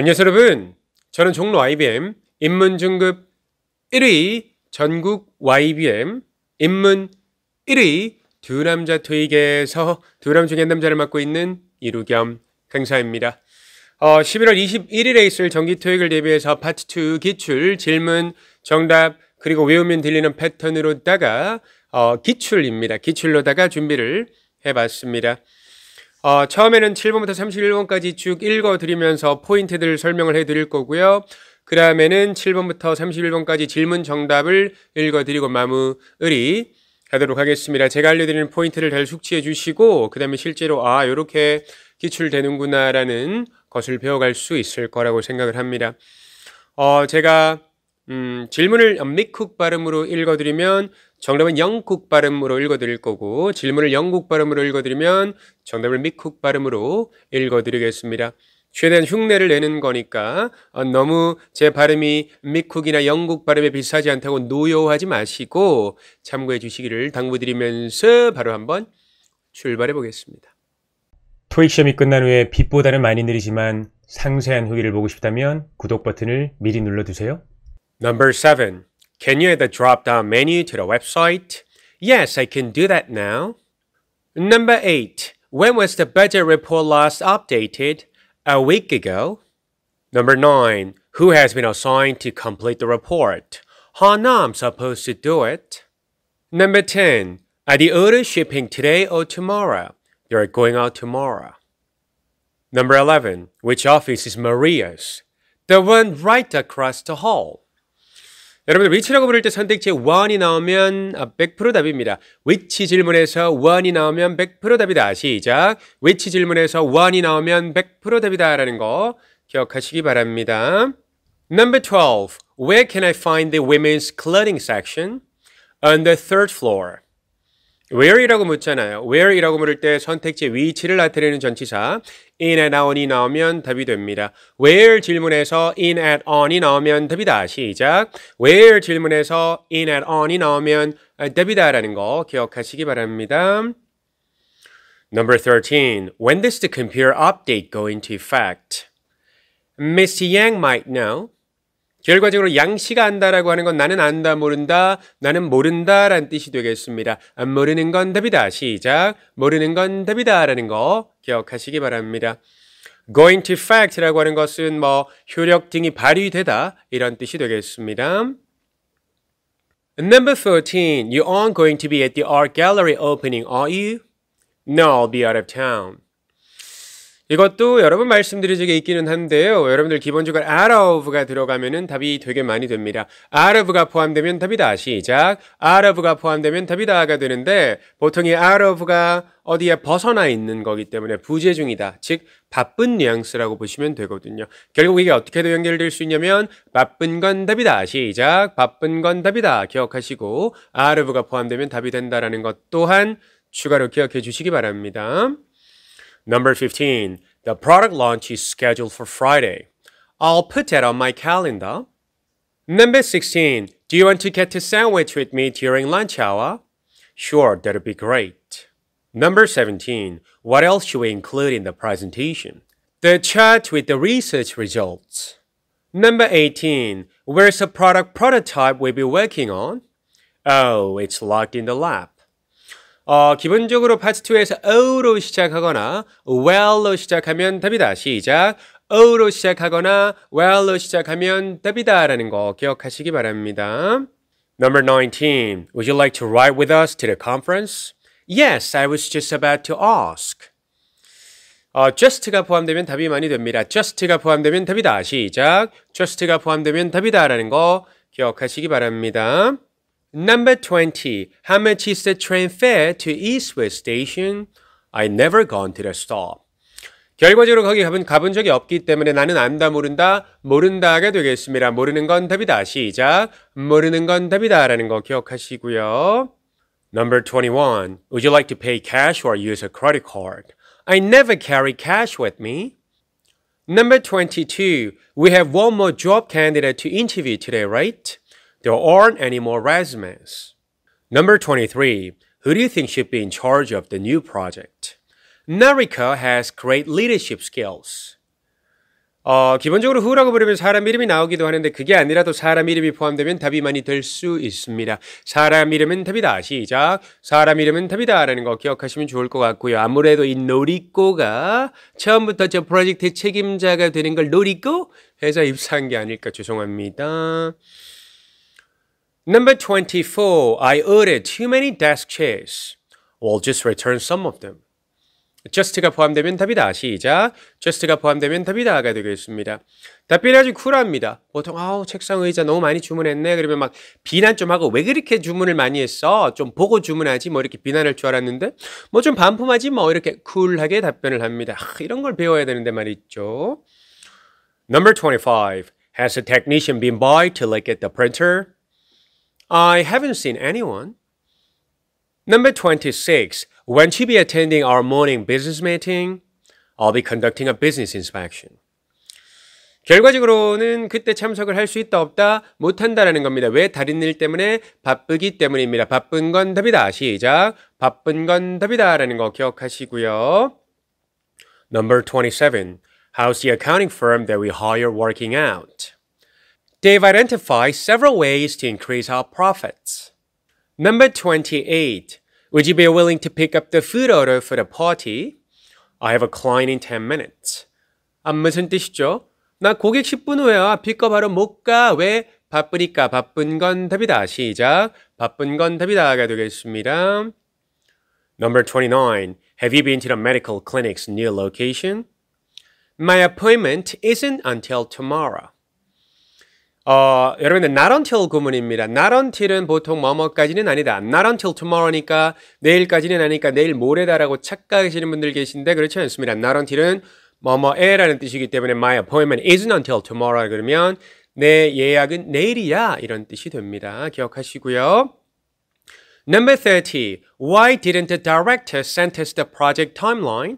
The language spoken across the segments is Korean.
안녕하세요 여러분. 저는 종로 IBM 입문중급 1위 전국 YBM 입문 1위 두 남자 토익에서 두 남중 한 남자를 맡고 있는 이루겸 강사입니다. 어, 11월 21일에 있을 정기 토익을 대비해서 파트 2 기출 질문 정답 그리고 외우면 들리는 패턴으로다가 어, 기출입니다. 기출로다가 준비를 해봤습니다. 어, 처음에는 7번부터 31번까지 쭉 읽어드리면서 포인트들 설명을 해드릴 거고요. 그 다음에는 7번부터 31번까지 질문 정답을 읽어드리고 마무리 하도록 하겠습니다. 제가 알려드리는 포인트를 잘 숙지해 주시고 그 다음에 실제로 아 이렇게 기출되는구나라는 것을 배워갈 수 있을 거라고 생각을 합니다. 어, 제가 음, 질문을 밑쿡 발음으로 읽어드리면 정답은 영국 발음으로 읽어드릴 거고 질문을 영국 발음으로 읽어드리면 정답을 미국 발음으로 읽어드리겠습니다. 최대한 흉내를 내는 거니까 어, 너무 제 발음이 미국이나 영국 발음에 비슷하지 않다고 노여워하지 마시고 참고해 주시기를 당부드리면서 바로 한번 출발해 보겠습니다. 토익 시험이 끝난 후에 빛보다는 많이 느리지만 상세한 후기를 보고 싶다면 구독 버튼을 미리 눌러두세요. Number 7. Can you add the drop-down menu to the website? Yes, I can do that now. Number 8. When was the budget report last updated? A week ago. Number 9. Who has been assigned to complete the report? Hanam's supposed to do it. Number 10. Are the orders shipping today or tomorrow? They are going out tomorrow. Number 11. Which office is Maria's? The one right across the hall. 여러분들 위치라고 부를 때 선택지에 one이 나오면 100% 답입니다. 위치 질문에서 one이 나오면 100% 답이다. 시작. 위치 질문에서 one이 나오면 100% 답이다라는 거 기억하시기 바랍니다. Number 12. Where can I find the women's clothing section? On the third floor. where이라고 묻잖아요. where이라고 물을 때 선택지 위치를 나타내는 전치사 in and on이 나오면 답이 됩니다. where 질문에서 in and on이 나오면 답이다. 시작. where 질문에서 in and on이 나오면 답이다라는 거 기억하시기 바랍니다. Number 13. When does the computer update go into effect? Miss Yang might know 결과적으로 양씨가 안다라고 하는 건 나는 안다 모른다 나는 모른다라는 뜻이 되겠습니다. 아, 모르는 건 답이다. 시작. 모르는 건 답이다라는 거 기억하시기 바랍니다. going to fact라고 하는 것은 뭐 효력 등이 발휘되다 이런 뜻이 되겠습니다. Number 1 4 You aren't going to be at the art gallery opening, are you? No, I'll be out of town. 이것도 여러분 말씀드린 적에 있기는 한데요. 여러분들 기본적으로 out of가 들어가면은 답이 되게 많이 됩니다. out of가 포함되면 답이다. 시작. out of가 포함되면 답이다가 되는데 보통 이 out of가 어디에 벗어나 있는 거기 때문에 부재 중이다. 즉 바쁜 뉘앙스라고 보시면 되거든요. 결국 이게 어떻게 도 연결될 수 있냐면 바쁜 건 답이다. 시작. 바쁜 건 답이다. 기억하시고 out of가 포함되면 답이 된다라는 것 또한 추가로 기억해 주시기 바랍니다. Number 15. The product launch is scheduled for Friday. I'll put that on my calendar. Number 16. Do you want to get a sandwich with me during lunch hour? Sure, that'd be great. Number 17. What else should we include in the presentation? The chart with the research results. Number 18. Where's the product prototype we'll be working on? Oh, it's locked in the lab. 어, 기본적으로 파트2에서 o로 시작하거나 well로 시작하면 답이다. 시작. o로 시작하거나 well로 시작하면 답이다라는 거 기억하시기 바랍니다. Number 19. Would you like to ride with us to the conference? Yes, I was just about to ask. 어, just가 포함되면 답이 많이 됩니다. just가 포함되면 답이다. 시작. just가 포함되면 답이다라는 거 기억하시기 바랍니다. Number 20. How much is the train fare to Eastwood Station? I never gone to the stop. 결과적으로 거기 가본, 가본 적이 없기 때문에 나는 안다 모른다 모른다가 되겠습니다. 모르는 건 답이다. 시작. 모르는 건 답이다라는 거 기억하시고요. Number 21. Would you like to pay cash or use a credit card? I never carry cash with me. Number 22. We have one more job candidate to interview today, right? There aren't any more resumes. Number 23. Who do you think should be in charge of the new project? Narika has great leadership skills. 어, 기본적으로 who라고 부르면 사람 이름이 나오기도 하는데 그게 아니라도 사람 이름이 포함되면 답이 많이 될 수 있습니다. 사람 이름은 답이다. 시작. 사람 이름은 답이다라는 거 기억하시면 좋을 것 같고요. 아무래도 이 놀이꼬가 처음부터 저 프로젝트 책임자가 되는 걸 놀이꼬 해서 입사한 게 아닐까 죄송합니다. Number 24. I ordered too many desk chairs. We'll just return some of them. just가 포함되면 답이다. 시작. just가 포함되면 답이다가 되겠습니다. 답변이 아주 쿨합니다. 보통 아우 책상 의자 너무 많이 주문했네. 그러면 막 비난 좀 하고 왜 그렇게 주문을 많이 했어? 좀 보고 주문하지 뭐 이렇게 비난할 줄 알았는데 뭐 좀 반품하지 뭐 이렇게 쿨하게 답변을 합니다. 아, 이런 걸 배워야 되는데 말이죠. Number 25. Has a technician been by to look at the printer? I haven't seen anyone. Number 26. When she be attending our morning business meeting, I'll be conducting a business inspection. 결과적으로는 그때 참석을 할 수 있다 없다 못한다라는 겁니다. 왜 다른 일 때문에 바쁘기 때문입니다. 바쁜 건 답이다. 시작. 바쁜 건 답이다라는 거 기억하시고요. Number 27. How's the accounting firm that we hire working out? Dave identifies several ways to increase our profits. Number 28. Would you be willing to pick up the food order for the party? I have a client in 10 minutes. 안 무슨 뜻이죠? 나 고객 10분 후야. 픽업하러 못 가. 왜? 바쁘니까 바쁜 건 답이다. 시작. 바쁜 건 답이다가 되겠습니다. Number 29. Have you been to the medical clinic's new location? My appointment isn't until tomorrow. 어, 여러분들 not until 구문입니다. not until은 보통 뭐뭐까지는 아니다. not until tomorrow니까 내일까지는 아니까 내일 모레다라고 착각하시는 분들 계신데 그렇지 않습니다. not until은 뭐뭐에라는 뜻이기 때문에 my appointment isn't until tomorrow 그러면 내 예약은 내일이야 이런 뜻이 됩니다. 기억하시고요. Number 30. Why didn't the director send us the project timeline?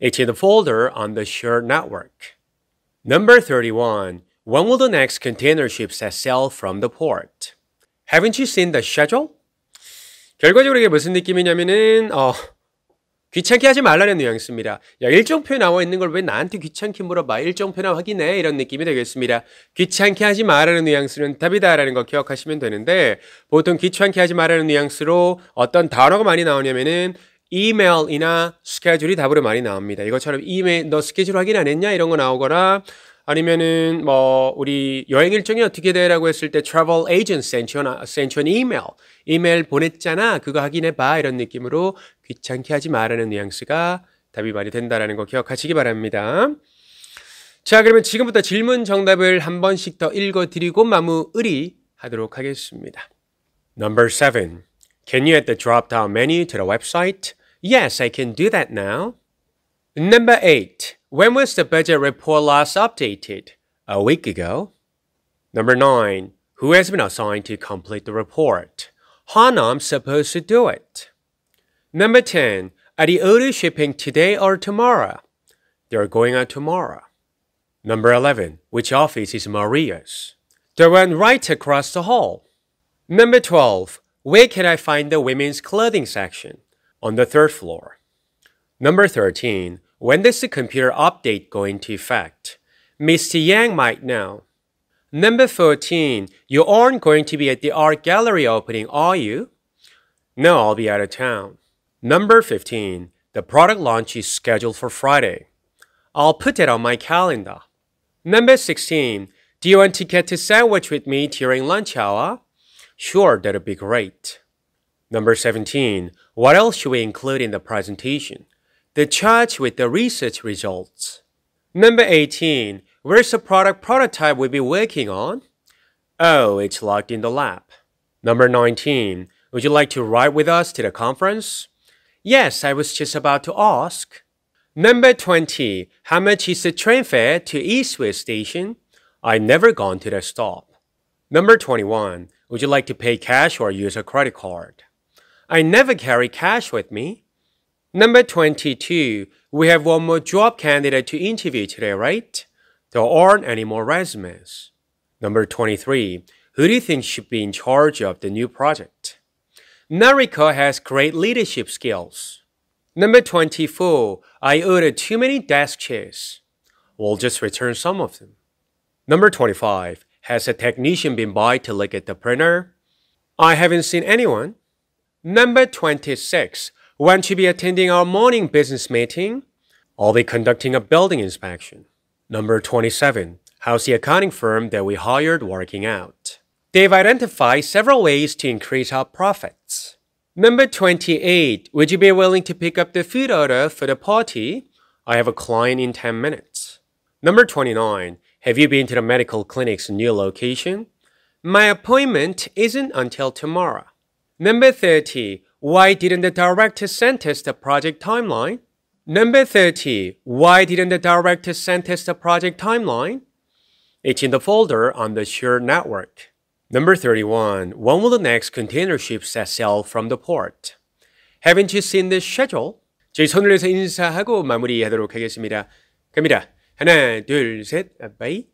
It's in the folder on the shared network. Number 31. When will the next container ships e t sail from the port? Haven't you seen the schedule? 결과적으로 이게 무슨 느낌이냐면은 어 귀찮게 하지 말라는 뉘앙스입니다. 야, 일정표 에 나와 있는 걸 왜 나한테 귀찮게 물어봐. 일정표나 확인해. 이런 느낌이 되겠습니다. 귀찮게 하지 말라는 뉘앙스는 답이다라는 거 기억하시면 되는데, 보통 귀찮게 하지 말라는 뉘앙스로 어떤 단어가 많이 나오냐면은, 이메일이나 스케줄이 답으로 많이 나옵니다. 이것처럼 이메일, 너 스케줄 확인 안 했냐? 이런 거 나오거나, 아니면은 뭐 우리 여행 일정이 어떻게 돼라고 했을 때 travel agent sent you an, sent you an email. 이메일 보냈잖아. 그거 확인해 봐. 이런 느낌으로 귀찮게 하지 말라는 뉘앙스가 답이 많이 된다라는 거 기억하시기 바랍니다. 자, 그러면 지금부터 질문 정답을 한 번씩 더 읽어 드리고 마무리 하도록 하겠습니다. Number 7. Can you add the drop down menu to the website? Yes, I can do that now. Number 8. When was the budget report last updated? A week ago. Number 9. Who has been assigned to complete the report? Hanam's supposed to do it. Number 10. Are the orders shipping today or tomorrow? They're going out tomorrow. Number 11. Which office is Maria's? The one right across the hall. Number 12. Where can I find the women's clothing section? On the third floor. Number 13. When does the computer update go into effect? Mr. Yang might know. Number 14. You aren't going to be at the art gallery opening, are you? No, I'll be out of town. Number 15. The product launch is scheduled for Friday. I'll put it on my calendar. Number 16. Do you want to get a sandwich with me during lunch hour? Sure, that'd be great. Number 17. What else should we include in the presentation? the chart with the research results. Number 18. Where's the product prototype we have been working on? Oh, it's locked in the lab. Number 19. Would you like to ride with us to the conference? Yes, I was just about to ask. Number 20. How much is the train fare to Eastwood Station? I've never gone to that stop. Number 21. Would you like to pay cash or use a credit card? I never carry cash with me. Number 22. We have one more job candidate to interview today, right? There aren't any more resumes. Number 23. Who do you think should be in charge of the new project? Narika has great leadership skills. Number 24. I ordered too many desk chairs. We'll just return some of them. Number 25. Has a technician been by to look at the printer? I haven't seen anyone. Number 26 when to be attending our morning business meeting or be conducting a building inspection. Number 27. How's the accounting firm that we hired working out? They've identified several ways to increase our profits. Number 28. Would you be willing to pick up the food order for the party? I have a client in 10 minutes. Number 29. Have you been to the medical clinic's new location? My appointment isn't until tomorrow. Number 30. Why didn't the director send us the project timeline? Number 30. Why didn't the director send us the project timeline? It's in the folder on the shared network. Number 31. When will the next container ship set sail from the port? Haven't you seen the schedule? 저희 손을 해서 인사하고 마무리하도록 하겠습니다. 갑니다. 하나, 둘, 셋, 바이.